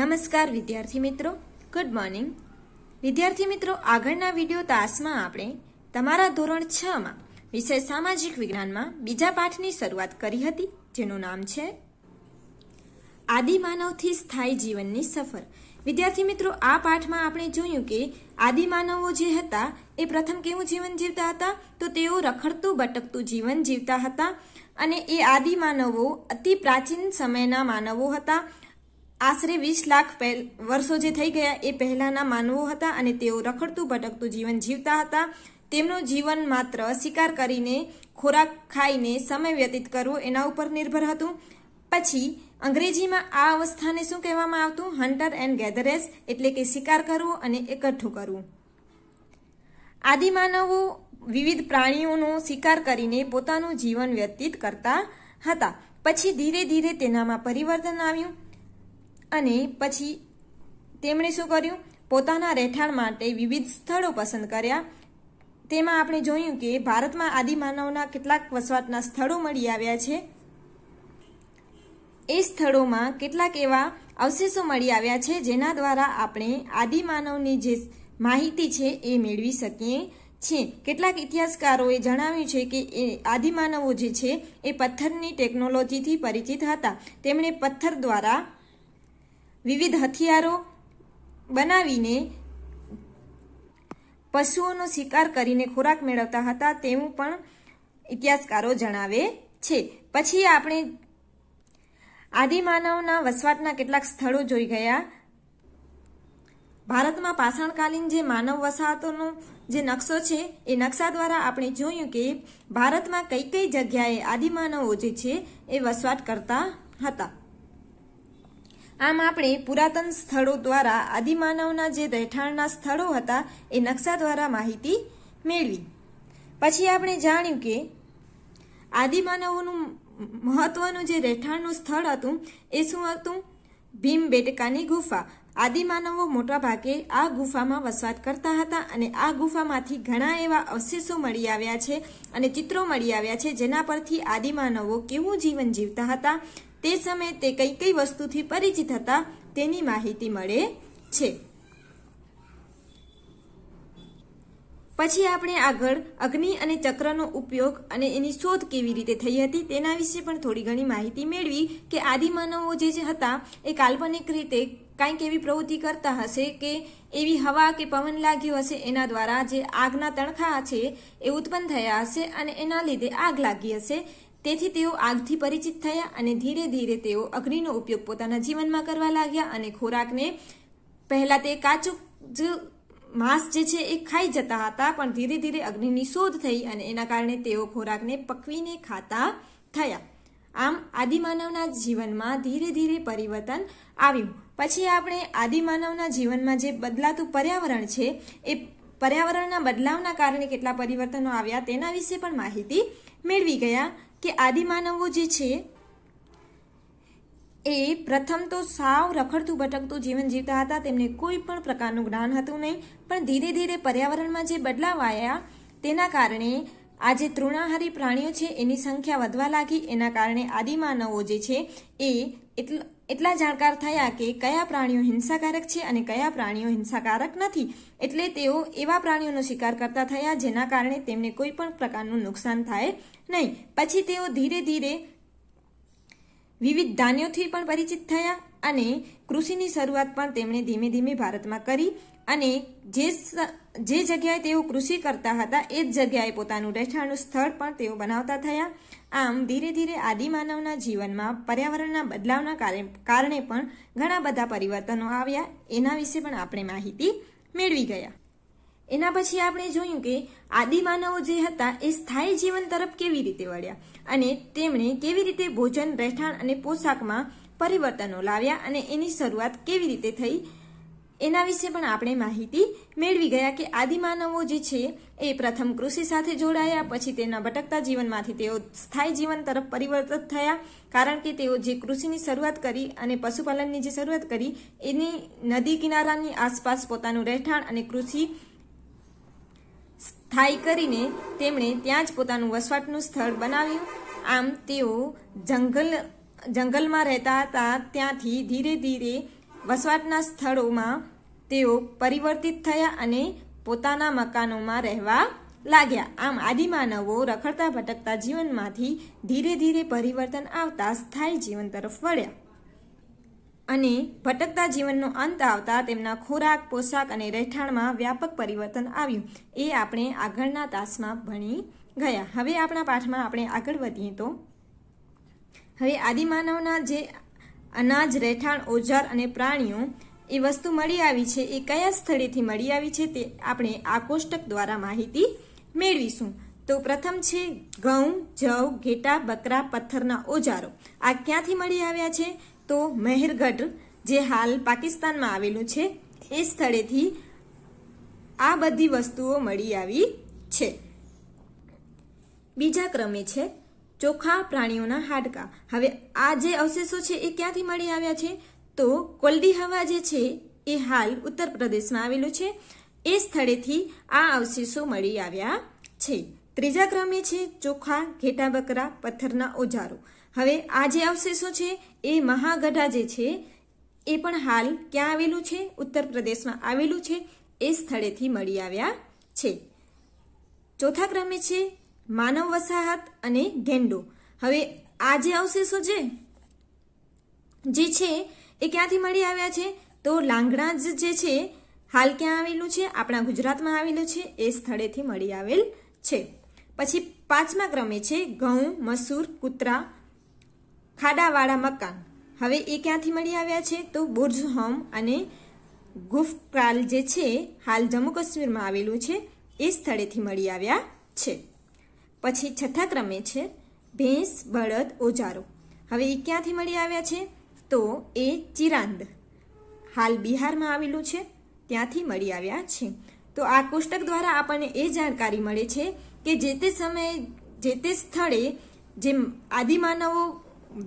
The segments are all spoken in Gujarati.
નમસ્કાર વિદ્યાર્થી મિત્રો ગુડ મોર્નિંગ વિદ્યાર્થી મિત્રો આગળના વિડીયો તાસમાં આપણે તમારા ધોરણ છ માં વિષય સામાજિક વિજ્ઞાનમાં બીજા પાઠની શરૂઆત કરી હતી જેનું નામ છે આદિમાનવથી સ્થાયી જીવનની સફર વિદ્યાર્થી મિત્રો આ પાઠમાં આપણે જોયું કે આદિમાનવો જે હતા એ પ્રથમ કેવું જીવન જીવતા હતા તો તેઓ રખડતું બટકતું જીવન જીવતા હતા અને એ આદિમાનવો અતિ પ્રાચીન સમયના માનવો હતા આશરે વીસ લાખ વર્ષો જે થઈ ગયા એ પહેલાના માનવો હતા અને તેઓ રખડતું ભટકતું જીવન જીવતા હતા તેમનું જીવન માત્ર શિકાર કરીને ખોરાક ખાઈને સમય વ્યતીત કરવો એના ઉપર નિર્ભર હતું પછી અંગ્રેજીમાં આ અવસ્થાને શું કહેવામાં આવતું હન્ટર એન્ડ ગેધરેસ એટલે કે શિકાર કરવો અને એકઠું કરવું આદિમાનવો વિવિધ પ્રાણીઓનો શિકાર કરીને પોતાનું જીવન વ્યતીત કરતા હતા પછી ધીરે ધીરે તેનામાં પરિવર્તન આવ્યું અને પછી તેમણે શું કર્યું પોતાના રહેઠાણ માટે વિવિધ સ્થળો પસંદ કર્યા તેમાં આપણે જોયું કે ભારતમાં આદિમાનવના કેટલાક વસવાટના સ્થળો મળી આવ્યા છે એ સ્થળોમાં કેટલાક એવા અવશેષો મળી આવ્યા છે જેના દ્વારા આપણે આદિમાનવની જે માહિતી છે એ મેળવી શકીએ છીએ કેટલાક ઇતિહાસકારોએ જણાવ્યું છે કે એ આદિમાનવો જે છે એ પથ્થરની ટેકનોલોજીથી પરિચિત હતા તેમણે પથ્થર દ્વારા વિવિધ હથિયારો બનાવીને પશુઓનો શિકાર કરીને ખોરાક મેળવતા હતા તેવું પણ ઇતિહાસકારો જણાવે છે પછી આપણે આદિમાનવના વસવાટના કેટલાક સ્થળો જોઈ ગયા ભારતમાં પાષાણકાલીન જે માનવ વસાહતોનો જે નકશો છે એ નકશા દ્વારા આપણે જોયું કે ભારતમાં કઈ કઈ જગ્યાએ આદિમાનવો જે છે એ વસવાટ કરતા હતા આમ આપણે પુરાતન સ્થળો દ્વારા આદિમાનવના જે રહેઠાણના સ્થળો હતા એ નકશા દ્વારા માહિતી મેળવી પછી આપણે જાણ્યું કે આદિમાનવોનું મહત્વનું જે રહેઠાણનું સ્થળ હતું એ શું હતું ભીમ બેટકાની ગુફા આદિમાનવો મોટા ભાગે આ ગુફામાં વસવાટ કરતા હતા અને આ ગુફામાંથી ઘણા એવા અવશેષો મળી આવ્યા છે અને ચિત્રો મળી આવ્યા છે જેના પરથી આદિમાનવો કેવું જીવન જીવતા હતા તે સમયે તે કઈ કઈ વસ્તુથી પરિચિત હતા તેની માહિતી મળે છે પછી આપણે આગળ અગ્નિ અને ચક્રનો ઉપયોગ અને એની શોધ કેવી રીતે થઈ હતી તેના વિશે પણ થોડી ઘણી માહિતી મેળવી કે આદિમાનવો જે હતા એ કાલ્પનિક રીતે કાંઈક એવી પ્રવૃત્તિ કરતા હશે કે એવી હવા કે પવન લાગ્યો હશે એના દ્વારા જે આગના તણખા છે એ ઉત્પન્ન થયા હશે અને એના લીધે આગ લાગી હશે તેથી તેઓ આગથી પરિચિત થયા અને ધીરે ધીરે તેઓ અગ્નિનો ઉપયોગ પોતાના જીવનમાં કરવા લાગ્યા અને ખોરાકને પહેલા તે કાચું જ માંસ જે છે એ ખાઈ જતા હતા પણ ધીરે ધીરે અગ્નિની શોધ થઈ અને એના કારણે તેઓ ખોરાકને પકવીને ખાતા થયા આમ આદિમાનવના જીવનમાં ધીરે ધીરે પરિવર્તન આવ્યું પછી આપણે આદિમાનવના જીવનમાં જે બદલાતું પર્યાવરણ છે એ પર્યાવરણના બદલાવના કારણે કેટલા પરિવર્તનો આવ્યા તેના વિશે પણ માહિતી મેળવી ગયા કે આદિમાનવો જે છે એ પ્રથમ તો સાવ રખડતું ભટકતું જીવન જીવતા હતા તેમને કોઈ પણ પ્રકારનું જ્ઞાન હતું નહીં પણ ધીરે ધીરે પર્યાવરણમાં જે બદલાવ આવ્યા તેના કારણે આજે તૃણાહારી પ્રાણીઓ છે એની સંખ્યા વધવા લાગી એના કારણે આદિમાનવો જે છે એ એટલો એટલા જાણકાર થયા કે કયા પ્રાણીઓ હિંસાકારક છે અને કયા પ્રાણીઓ હિંસાકારક નથી એટલે તેઓ એવા પ્રાણીઓનો શિકાર કરતા થયા જેના કારણે તેમને કોઈ પણ પ્રકારનું નુકસાન થાય નહીં પછી તેઓ ધીરે ધીરે વિવિધ ધાન્યોથી પણ પરિચિત થયા અને કૃષિની શરૂઆત પણ તેમણે ધીમે ધીમે ભારતમાં કરી અને જે જે જગ્યાએ તેઓ કૃષિ કરતા હતા એ જ જગ્યાએ પોતાનું રહેઠાણનું સ્થળ પણ તેઓ બનાવતા થયા આમ ધીરે ધીરે આદિમાનવના જીવનમાં પર્યાવરણના બદલાવના કારણે પણ ઘણા બધા પરિવર્તનો આવ્યા એના વિશે પણ આપણે માહિતી મેળવી ગયા એના પછી આપણે જોયું કે આદિમાનવો જે હતા એ સ્થાયી જીવન તરફ કેવી રીતે વળ્યા અને તેમણે કેવી રીતે ભોજન રહેઠાણ અને પોશાકમાં પરિવર્તનો લાવ્યા અને એની શરૂઆત કેવી રીતે થઈ એના વિશે પણ આપણે માહિતી મેળવી ગયા કે આદિમાનવો જે છે એ પ્રથમ કૃષિ સાથે જોડાયા પછી તેના ભટકતા જીવનમાંથી તેઓ સ્થાયી જીવન તરફ પરિવર્તિત થયા કારણ કે તેઓ જે કૃષિની શરૂઆત કરી અને પશુપાલનની જે શરૂઆત કરી એની નદી કિનારાની આસપાસ પોતાનું રહેઠાણ અને કૃષિ સ્થાયી કરીને તેમણે ત્યાં જ પોતાનું વસવાટનું સ્થળ બનાવ્યું આમ તેઓ જંગલ જંગલમાં રહેતા હતા ત્યાંથી ધીરે ધીરે વસવાટના સ્થળોમાં તેઓ પરિવર્તિત થયા અને પોતાના મકાનોમાં રહેવા લાગ્યા આમ આદિમાનવો રખડતા ભટકતા જીવનમાંથી ધીરે ધીરે પરિવર્તન આવતા સ્થાયી જીવન તરફ વળ્યા અને ભટકતા જીવનનો અંત આવતા તેમના ખોરાક પોશાક અને રહેઠાણમાં વ્યાપક પરિવર્તન આવ્યું એ આપણે આગળના તાસમાં ભણી ગયા હવે આપણા પાઠમાં આપણે આગળ વધીએ તો હવે આદિમાનવના જે અનાજ રહેઠાણ ઓજાર અને પ્રાણીઓ એ વસ્તુ મળી આવી છે એ કયા સ્થળેથી મળી આવી છે તે આપણે આ કોષ્ટક દ્વારા માહિતી મેળવીશું તો પ્રથમ છે ઘઉં જવ ઘેટા બકરા પથ્થરના ઓજારો આ ક્યાંથી મળી આવ્યા છે તો મહેરગઢ જે હાલ પાકિસ્તાનમાં આવેલું છે એ સ્થળેથી આ બધી વસ્તુઓ મળી આવી છે બીજા ક્રમે છે ચોખા પ્રાણીઓના હાડકા હવે આ જે અવશેષો છે એ ક્યાંથી મળી આવ્યા છે તો કોલ્ડી હવા જે છે એ હાલ ઉત્તર પ્રદેશમાં આવેલું છે એ સ્થળેથી આ અવશેષો મળી આવ્યા છે ત્રીજા ક્રમે છે ચોખા ઘેટા બકરા પથ્થરના ઓજારો હવે આ જે અવશેષો છે એ મહાગઢા જે છે એ પણ હાલ ક્યાં આવેલું છે ઉત્તર પ્રદેશમાં આવેલું છે એ સ્થળેથી મળી આવ્યા છે ચોથા ક્રમે છે માનવ વસાહત અને ગેંડો હવે આ જે અવશેષો છે જે છે એ ક્યાંથી મળી આવ્યા છે તો લાંગણા જ જે છે હાલ ક્યાં આવેલું છે આપણા ગુજરાતમાં આવેલું છે એ સ્થળેથી મળી આવેલ છે પછી પાંચમા ક્રમે છે ઘઉં મસૂર કૂતરા ખાડાવાળા મકાન હવે એ ક્યાંથી મળી આવ્યા છે તો બુર્જ હોમ અને ગુફકાલ જે છે હાલ જમ્મુ કાશ્મીરમાં આવેલું છે એ સ્થળેથી મળી આવ્યા છે પછી છઠ્ઠા ક્રમે છે ભેંસ બળદ ઓજારો હવે એ ક્યાંથી મળી આવ્યા છે તો એ ચિરાંદ હાલ બિહારમાં આવેલું છે ત્યાંથી મળી આવ્યા છે તો આ કોષ્ટક દ્વારા આપણને એ જાણકારી મળે છે કે જે તે સમયે જે તે સ્થળે જે આદિમાનવો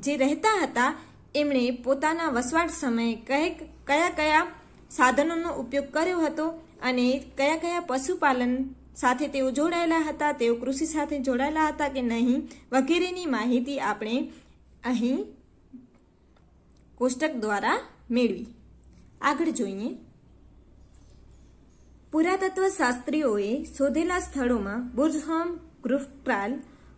જે રહેતા હતા એમણે પોતાના વસવાટ સમયે કંઈક કયા કયા સાધનોનો ઉપયોગ કર્યો હતો અને કયા કયા પશુપાલન સાથે તેઓ જોડાયેલા હતા તેઓ કૃષિ સાથે જોડાયેલા હતા કે નહીં વગેરેની માહિતી આપણે અહીં કોષ્ટક દ્વારા મેળવી આગળ જોઈએ પુરાતત્વ શાસ્ત્રીઓએ શોધેલા સ્થળોમાં બુરહમ ગ્રુફટ્રાલ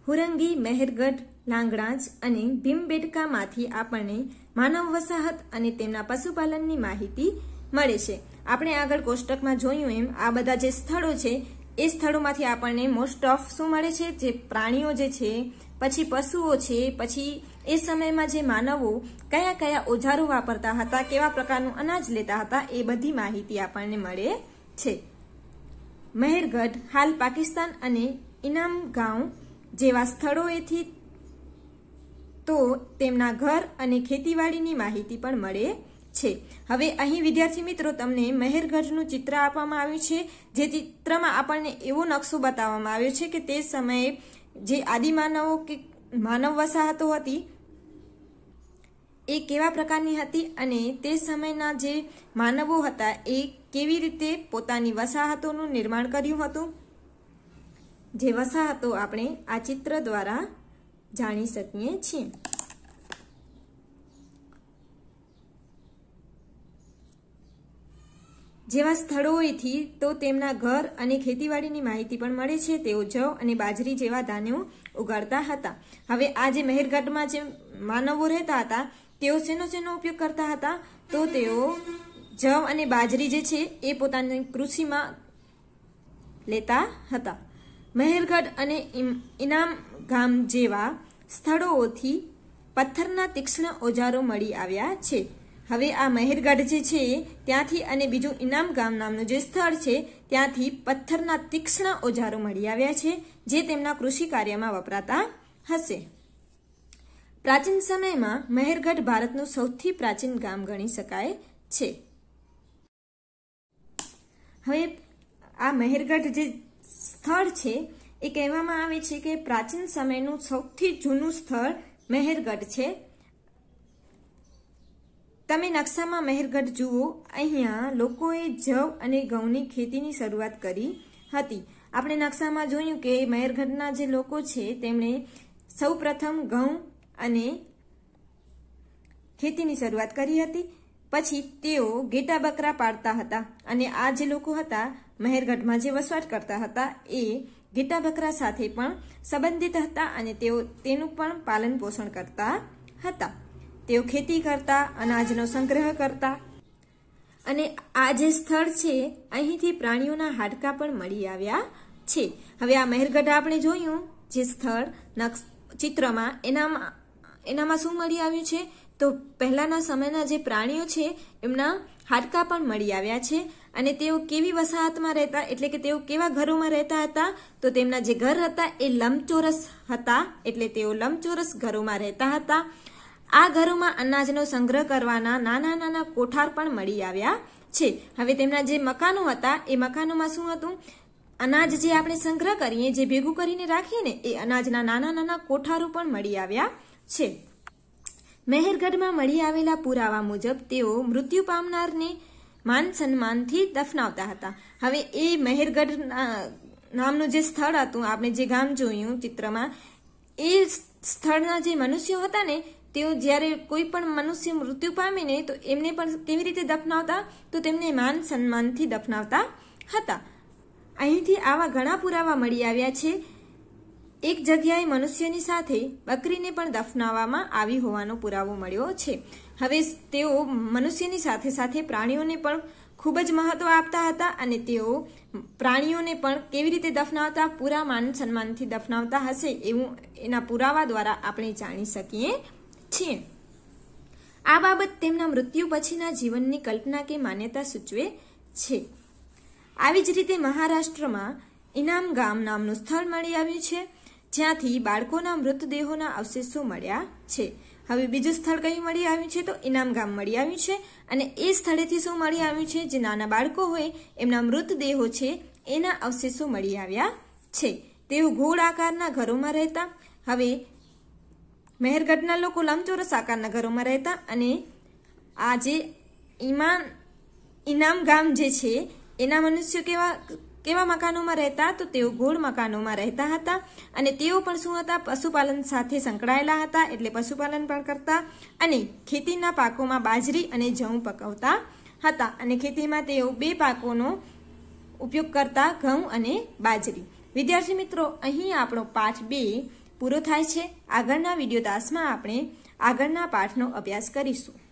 હુરંગી મહેરગઢ લાંગણાજ અને ભીમબેટકામાંથી આપણને માનવ વસાહત અને તેમના પશુપાલનની માહિતી મળે છે આપણે આગળ કોષ્ટકમાં જોયું એમ આ બધા જે સ્થળો છે એ સ્થળોમાંથી આપણને મોસ્ટ ઓફ શું મળે છે જે પ્રાણીઓ જે છે પછી પશુઓ છે પછી એ સમયમાં જે માનવો કયા કયા ઓજારો વાપરતા હતા કેવા પ્રકારનું અનાજ લેતા હતા એ બધી માહિતી આપણને મળે છે મહેરગઢ હાલ પાકિસ્તાન અને ઇનામગાંવ જેવા સ્થળોએથી તો તેમના ઘર અને ખેતીવાડીની માહિતી પણ મળે છે હવે અહીં વિદ્યાર્થી મિત્રો તમને મહેરગઢનું ચિત્ર આપવામાં આવ્યું છે જે ચિત્રમાં આપણને એવો નકશો બતાવવામાં આવ્યો છે કે તે સમયે જે આદિમાનવો કે માનવ વસાહતો હતી એ કેવા પ્રકારની હતી અને તે સમયના જે માનવો હતા એ કેવી રીતે પોતાની વસાહતોનું નિર્માણ કર્યું હતું જે વસાહતો આપણે આ ચિત્ર દ્વારા જાણી શકીએ છીએ જેવા સ્થળોએથી તો તેમના ઘર અને ખેતીવાડીની માહિતી પણ મળે છે તેઓ જવ અને બાજરી જેવા ધાન્યો ઉગાડતા હતા હવે આ જે મહેરગઢમાં જે માનવો રહેતા હતા તેઓ શેનો શેનો ઉપયોગ કરતા હતા તો તેઓ જવ અને બાજરી જે છે એ પોતાની કૃષિમાં લેતા હતા મહેરગઢ અને ઇનામ ગામ જેવા સ્થળોથી પથ્થરના તીક્ષ્ણ ઓજારો મળી આવ્યા છે હવે આ મહેરગઢ જે છે ત્યાંથી અને બીજું ઇનામ ગામ નામનું જે સ્થળ છે ત્યાંથી પથ્થરના તીક્ષ્ણ ઓજારો મળી આવ્યા છે જે તેમના કૃષિ કાર્યમાં વપરાતા હશે પ્રાચીન સમયમાં મહેરગઢ ભારતનું સૌથી પ્રાચીન ગામ ગણી શકાય છે હવે આ મહેરગઢ જે સ્થળ છે એ કહેવામાં આવે છે કે પ્રાચીન સમયનું સૌથી જૂનું સ્થળ મહેરગઢ છે તમે નકશામાં મહેરગઢ જુઓ અહીંયા લોકોએ જવ અને ઘઉંની ખેતીની શરૂઆત કરી હતી આપણે નકશામાં જોયું કે મહેરગઢના જે લોકો છે તેમણે સૌપ્રથમ ઘઉં અને ખેતીની શરૂઆત કરી હતી પછી તેઓ ગેટા બકરા પાડતા હતા અને આ જે લોકો હતા મહેરગઢમાં જે વસવાટ કરતા હતા એ ગેટા બકરા સાથે પણ સંબંધિત હતા અને તેઓ તેનું પણ પાલન પોષણ કરતા હતા તેઓ ખેતી કરતા અનાજનો સંગ્રહ કરતા અને આ જે સ્થળ છે અહીંથી પ્રાણીઓના હાડકાં પણ મળી આવ્યા છે હવે આ મહેરગઢ આપણે જોયું જે સ્થળ નક્ષ ચિત્રમાં એનામાં એનામાં શું મળી આવ્યું છે તો પહેલાના સમયના જે પ્રાણીઓ છે એમના હાડકાં પણ મળી આવ્યા છે અને તેઓ કેવી વસાહતમાં રહેતા એટલે કે તેઓ કેવા ઘરોમાં રહેતા હતા તો તેમના જે ઘર હતા એ લંબચોરસ હતા એટલે તેઓ લંબચોરસ ઘરોમાં રહેતા હતા આ ઘરોમાં અનાજનો સંગ્રહ કરવાના નાના નાના કોઠાર પણ મળી આવ્યા છે હવે તેમના જે મકાનો હતા એ મકાનોમાં શું હતું અનાજ જે આપણે સંગ્રહ કરીએ જે ભેગું કરીને રાખીએ ને એ અનાજના નાના નાના કોઠારો પણ મળી આવ્યા છે મહેરગઢમાં મળી આવેલા પુરાવા મુજબ તેઓ મૃત્યુ પામનારને માન સન્માનથી દફનાવતા હતા હવે એ મહેરગઢ નામનું જે સ્થળ હતું આપણે જે ગામ જોયું ચિત્રમાં એ સ્થળના જે મનુષ્યો હતા ને તેઓ જ્યારે કોઈ પણ મનુષ્ય મૃત્યુ પામે ને તો એમને પણ કેવી રીતે દફનાવતા તો તેમને માન સન્માનથી દફનાવતા હતા અહીંથી આવા ઘણા પુરાવા મળી આવ્યા છે એક જગ્યાએ મનુષ્યની સાથે બકરીને પણ દફનાવવામાં આવી હોવાનો પુરાવો મળ્યો છે હવે તેઓ મનુષ્યની સાથે સાથે પ્રાણીઓને પણ ખૂબ જ મહત્વ આપતા હતા અને તેઓ પ્રાણીઓને પણ કેવી રીતે દફનાવતા પૂરા માન સન્માનથી દફનાવતા હશે એવું એના પુરાવા દ્વારા આપણે જાણી શકીએ છે આ બાબત તેમના મૃત્યુ પછીના જીવનની કલ્પના કે માન્યતા સૂચવે છે આવી જ રીતે મહારાષ્ટ્રમાં ઇનામ ગામ નામનું સ્થળ મળી આવ્યું છે જ્યાંથી બાળકોના મૃતદેહોના અવશેષો મળ્યા છે હવે બીજું સ્થળ કયું મળી આવ્યું છે તો ઇનામ ગામ મળી આવ્યું છે અને એ સ્થળેથી શું મળી આવ્યું છે જે નાના બાળકો હોય એમના મૃતદેહો છે એના અવશેષો મળી આવ્યા છે તેઓ ગોળ આકારના ઘરોમાં રહેતા હવે મહેરગઢના લોકો લંબચોરસ આકારના ઘરોમાં રહેતા અને આ જે ઈમાન ઇનામ ગામ જે છે એના મનુષ્યો કેવા કેવા મકાનોમાં રહેતા તો તેઓ ગોળ મકાનોમાં રહેતા હતા અને તેઓ પણ શું હતા પશુપાલન સાથે સંકળાયેલા હતા એટલે પશુપાલન પણ કરતા અને ખેતીના પાકોમાં બાજરી અને જઉં પકવતા હતા અને ખેતીમાં તેઓ બે પાકોનો ઉપયોગ કરતા ઘઉં અને બાજરી વિદ્યાર્થી મિત્રો અહીં આપણો પાઠ બે પૂરો થાય છે આગળના વિડીયો દાસમાં આપણે આગળના પાઠનો અભ્યાસ કરીશું